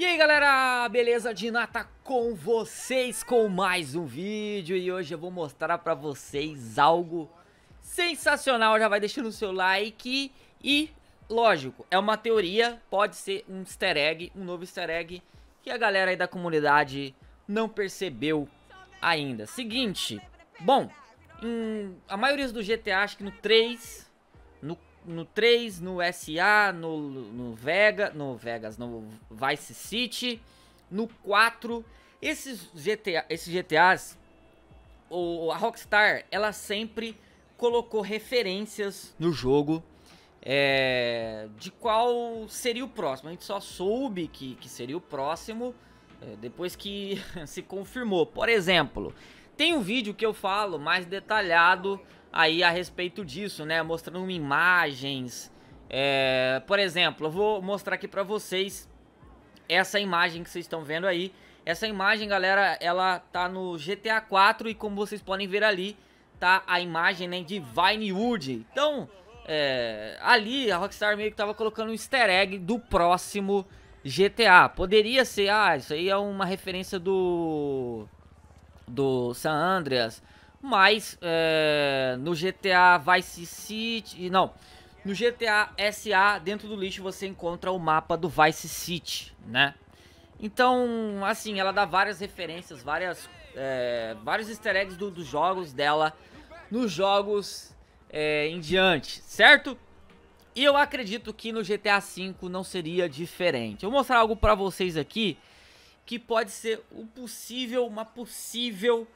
E aí galera, beleza? Dinata com vocês com mais um vídeo e hoje eu vou mostrar pra vocês algo sensacional. Já vai deixando o seu like e, lógico, é uma teoria, pode ser um easter egg, um novo easter egg que a galera aí da comunidade não percebeu ainda. Seguinte, bom, em, a maioria do GTA, acho que no 3 no 3, no SA, no, no, Vega, no Vegas, no Vice City, no 4. Esses, GTA, esses GTAs, o, a Rockstar, ela sempre colocou referências no jogo é, de qual seria o próximo. A gente só soube que, que seria o próximo é, depois que se confirmou. Por exemplo, tem um vídeo que eu falo mais detalhado aí a respeito disso, né? Mostrando imagens. É, por exemplo, eu vou mostrar aqui para vocês essa imagem que vocês estão vendo aí. Essa imagem, galera, ela tá no GTA 4 e como vocês podem ver ali, tá a imagem né, de Vinewood. Então, é, ali a Rockstar meio que tava colocando um easter egg do próximo GTA. Poderia ser, ah, isso aí é uma referência do do San Andreas mas é, no GTA Vice City. Não. No GTA SA, dentro do lixo, você encontra o mapa do Vice City, né? Então, assim, ela dá várias referências, várias, é, vários easter eggs do, dos jogos dela nos jogos é, em diante, certo? E eu acredito que no GTA V não seria diferente. Eu vou mostrar algo pra vocês aqui que pode ser um possível, uma possível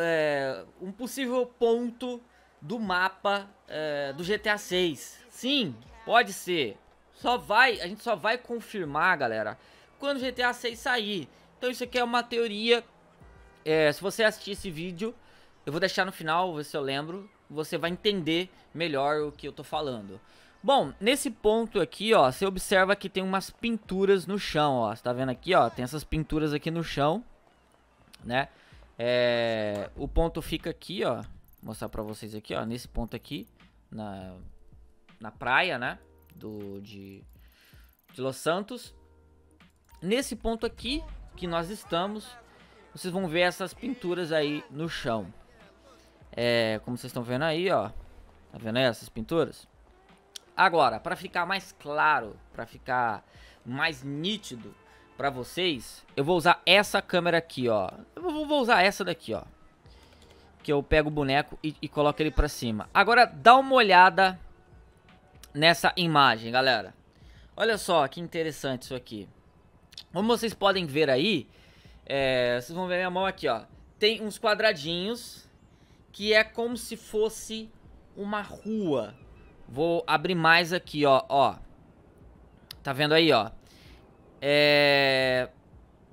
é, um possível ponto do mapa é, do GTA 6. Sim, pode ser. Só vai, a gente só vai confirmar, galera, quando o GTA 6 sair. Então isso aqui é uma teoria. É, se você assistir esse vídeo, eu vou deixar no final, ver se eu lembro. Você vai entender melhor o que eu tô falando. Bom, nesse ponto aqui, ó, você observa que tem umas pinturas no chão, ó. Você tá vendo aqui, ó, tem essas pinturas aqui no chão, né? É, o ponto fica aqui, ó. Vou mostrar pra vocês aqui, ó. Nesse ponto aqui, na, na praia, né? Do, de, de Los Santos. Nesse ponto aqui que nós estamos, vocês vão ver essas pinturas aí no chão. É, como vocês estão vendo aí, ó. Tá vendo aí essas pinturas? Agora, para ficar mais claro, para ficar mais nítido, pra vocês, eu vou usar essa câmera aqui, ó. Eu vou, usar essa daqui, ó. Que eu pego o boneco e, e coloco ele pra cima. Agora, dá uma olhada nessa imagem, galera. Olha só que interessante isso aqui. Como vocês podem ver aí, é, vocês vão ver minha mão aqui, ó. Tem uns quadradinhos que é como se fosse uma rua. Vou abrir mais aqui, ó, ó. Tá vendo aí, ó? É...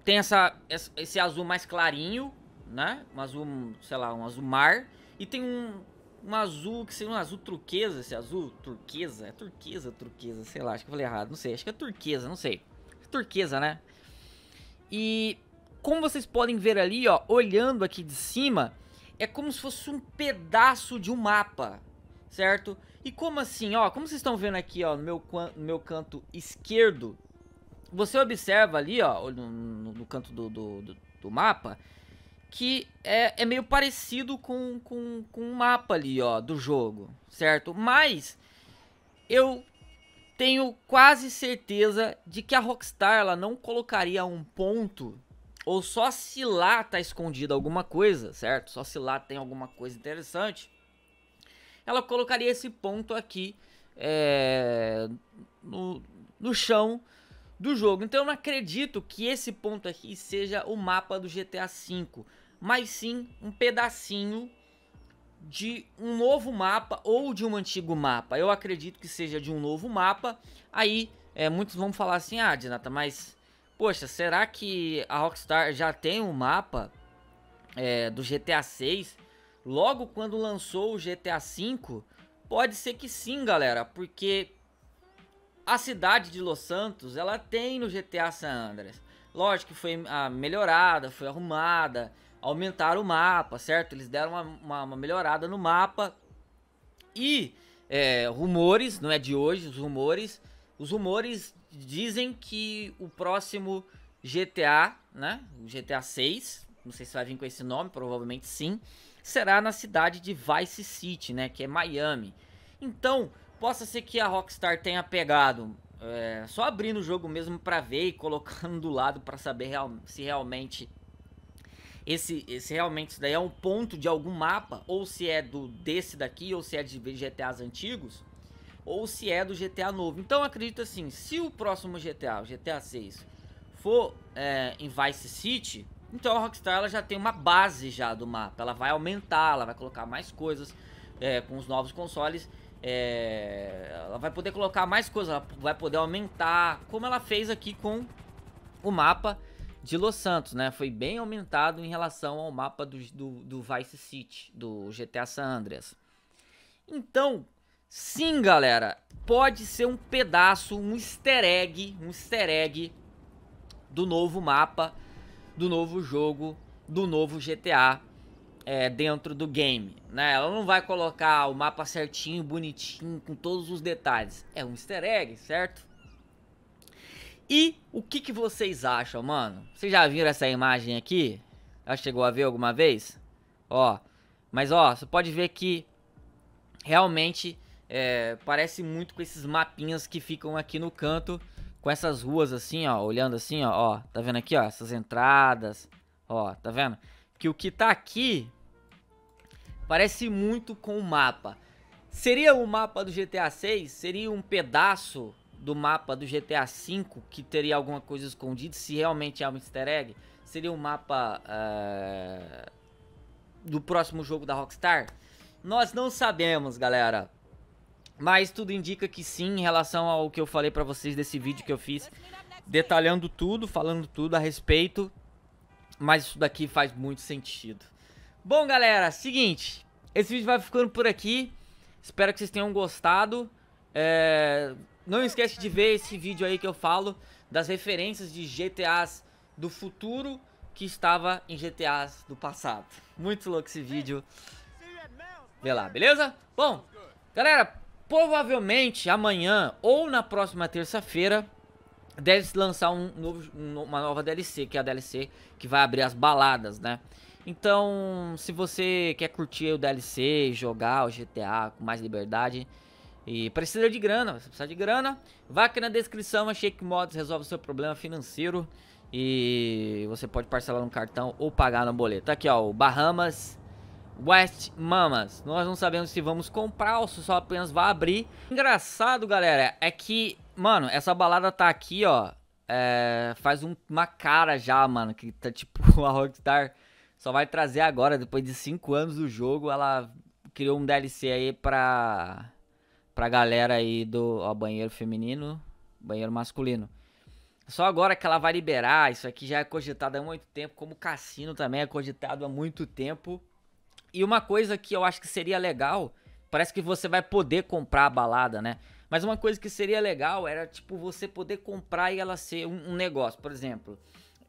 Tem essa, esse azul mais clarinho, né? Um azul, sei lá, um azul mar. E tem um, um azul que seria um azul turquesa, esse azul turquesa. É turquesa, turquesa, sei lá, acho que eu falei errado, não sei. Acho que é turquesa, não sei. É turquesa, né? E como vocês podem ver ali, ó, olhando aqui de cima, é como se fosse um pedaço de um mapa, certo? E como assim, ó, como vocês estão vendo aqui, ó, no meu, no meu canto esquerdo, você observa ali, ó, no, no canto do, do, do, do, mapa, que é, é meio parecido com, com, com o um mapa ali, ó, do jogo, certo? Mas eu tenho quase certeza de que a Rockstar ela não colocaria um ponto ou só se lá tá escondida alguma coisa, certo? Só se lá tem alguma coisa interessante, ela colocaria esse ponto aqui é, no, no chão do jogo. Então eu não acredito que esse ponto aqui seja o mapa do GTA V, mas sim um pedacinho de um novo mapa ou de um antigo mapa. Eu acredito que seja de um novo mapa. Aí é, muitos vão falar assim, ah, Dinata, mas poxa, será que a Rockstar já tem um mapa é, do GTA 6? Logo quando lançou o GTA 5, pode ser que sim, galera, porque a cidade de Los Santos, ela tem no GTA San Andreas. Lógico que foi ah, melhorada, foi arrumada, aumentaram o mapa, certo? Eles deram uma, uma, uma melhorada no mapa. E é, rumores, não é de hoje, os rumores. Os rumores dizem que o próximo GTA, né? O GTA 6, não sei se vai vir com esse nome, provavelmente sim, será na cidade de Vice City, né? Que é Miami. Então, Possa ser que a Rockstar tenha pegado, é, só abrindo o jogo mesmo para ver e colocando do lado para saber real, se realmente esse, esse realmente isso daí é um ponto de algum mapa, ou se é do desse daqui, ou se é de GTAs antigos, ou se é do GTA novo. Então acredito assim, se o próximo GTA, o GTA 6, for é, em Vice City, então a Rockstar ela já tem uma base já do mapa, ela vai aumentar, ela vai colocar mais coisas é, com os novos consoles é, ela vai poder colocar mais coisas, vai poder aumentar, como ela fez aqui com o mapa de Los Santos, né? Foi bem aumentado em relação ao mapa do, do, do Vice City, do GTA San Andreas. Então, sim, galera, pode ser um pedaço, um easter egg, um easter egg do novo mapa, do novo jogo, do novo GTA é, dentro do game, né? Ela não vai colocar o mapa certinho, bonitinho, com todos os detalhes. É um easter egg, certo? E o que, que vocês acham, mano? Vocês já viram essa imagem aqui? Já chegou a ver alguma vez? Ó, mas ó, você pode ver que realmente é, parece muito com esses mapinhas que ficam aqui no canto, com essas ruas assim, ó, olhando assim, ó, ó tá vendo aqui, ó, essas entradas, ó, tá vendo? Que o que tá aqui Parece muito com o mapa. Seria o mapa do GTA 6? Seria um pedaço do mapa do GTA 5 que teria alguma coisa escondida, se realmente é um easter egg? Seria o um mapa eh, do próximo jogo da Rockstar? Nós não sabemos, galera. Mas tudo indica que sim, em relação ao que eu falei para vocês desse vídeo que eu fiz, detalhando tudo, falando tudo a respeito. Mas isso daqui faz muito sentido. Bom, galera, seguinte. Esse vídeo vai ficando por aqui. Espero que vocês tenham gostado. É... Não esquece de ver esse vídeo aí que eu falo das referências de GTAs do futuro que estava em GTAs do passado. Muito louco esse vídeo. Vê lá, beleza? Bom, galera, provavelmente amanhã ou na próxima terça-feira deve lançar um novo, uma nova DLC, que é a DLC que vai abrir as baladas, né? Então, se você quer curtir o DLC, jogar o GTA com mais liberdade e precisa de grana, você precisa de grana, vai aqui na descrição, a Shake Mods resolve o seu problema financeiro e você pode parcelar no cartão ou pagar no boleto. Aqui, ó, o Bahamas West Mamas. Nós não sabemos se vamos comprar ou se só apenas vai abrir. Engraçado, galera, é que, mano, essa balada tá aqui, ó, é, faz um, uma cara já, mano, que tá tipo a Rockstar só vai trazer agora, depois de 5 anos do jogo, ela criou um DLC aí pra, pra galera aí do ó, banheiro feminino, banheiro masculino. Só agora que ela vai liberar, isso aqui já é cogitado há muito tempo, como cassino também é cogitado há muito tempo. E uma coisa que eu acho que seria legal, parece que você vai poder comprar a balada, né? Mas uma coisa que seria legal era, tipo, você poder comprar e ela ser um, um negócio. Por exemplo,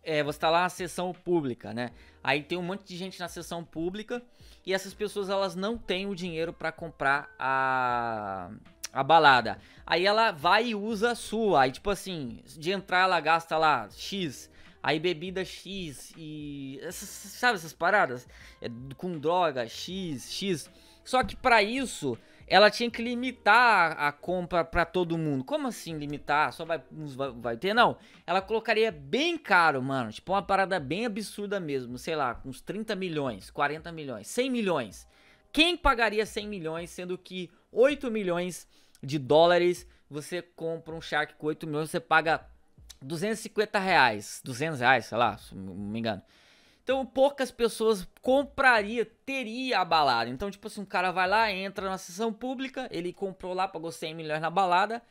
é, você tá lá na sessão pública, né? Aí tem um monte de gente na sessão pública e essas pessoas elas não têm o dinheiro para comprar a a balada. Aí ela vai e usa a sua. Aí tipo assim, de entrar ela gasta lá X, aí bebida X e essas, sabe essas paradas, é, com droga X, X. Só que para isso ela tinha que limitar a compra para todo mundo. Como assim limitar? Só vai, vai, vai, ter? Não. Ela colocaria bem caro, mano. Tipo, uma parada bem absurda mesmo. Sei lá, uns 30 milhões, 40 milhões, 100 milhões. Quem pagaria 100 milhões, sendo que 8 milhões de dólares você compra um Shark com 8 milhões, você paga 250 reais, 200 reais, sei lá, se não me engano. Então poucas pessoas compraria, teria a balada. Então, tipo assim, um cara vai lá, entra na sessão pública, ele comprou lá, pagou 100 milhões na balada.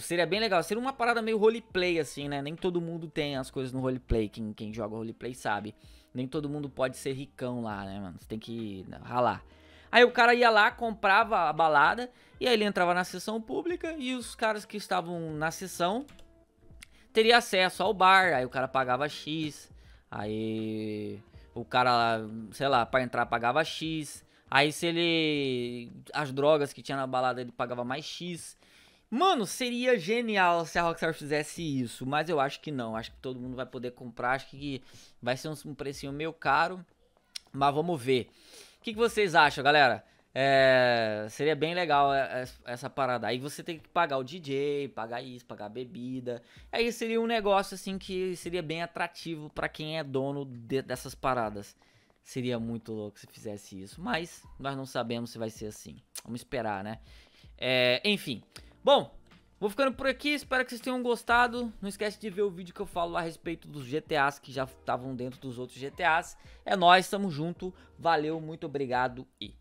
Seria bem legal, seria uma parada meio roleplay, assim, né? Nem todo mundo tem as coisas no roleplay, quem, quem joga roleplay sabe. Nem todo mundo pode ser ricão lá, né, mano? Você tem que ralar. Aí o cara ia lá, comprava a balada, e aí ele entrava na sessão pública, e os caras que estavam na sessão teria acesso ao bar, aí o cara pagava X, Aí o cara, sei lá, para entrar pagava X. Aí se ele. As drogas que tinha na balada ele pagava mais X. Mano, seria genial se a Rockstar fizesse isso, mas eu acho que não. Acho que todo mundo vai poder comprar. Acho que vai ser um, precinho meio caro. Mas vamos ver. O que, que vocês acham, galera? É, seria bem legal é, é, essa parada. Aí você tem que pagar o DJ, pagar isso, pagar bebida. Aí seria um negócio assim que seria bem atrativo para quem é dono de, dessas paradas. Seria muito louco se fizesse isso, mas nós não sabemos se vai ser assim. Vamos esperar, né? É, enfim. Bom, vou ficando por aqui. Espero que vocês tenham gostado. Não esquece de ver o vídeo que eu falo a respeito dos GTAs que já estavam dentro dos outros GTAs. É nós, tamo junto. Valeu, muito obrigado e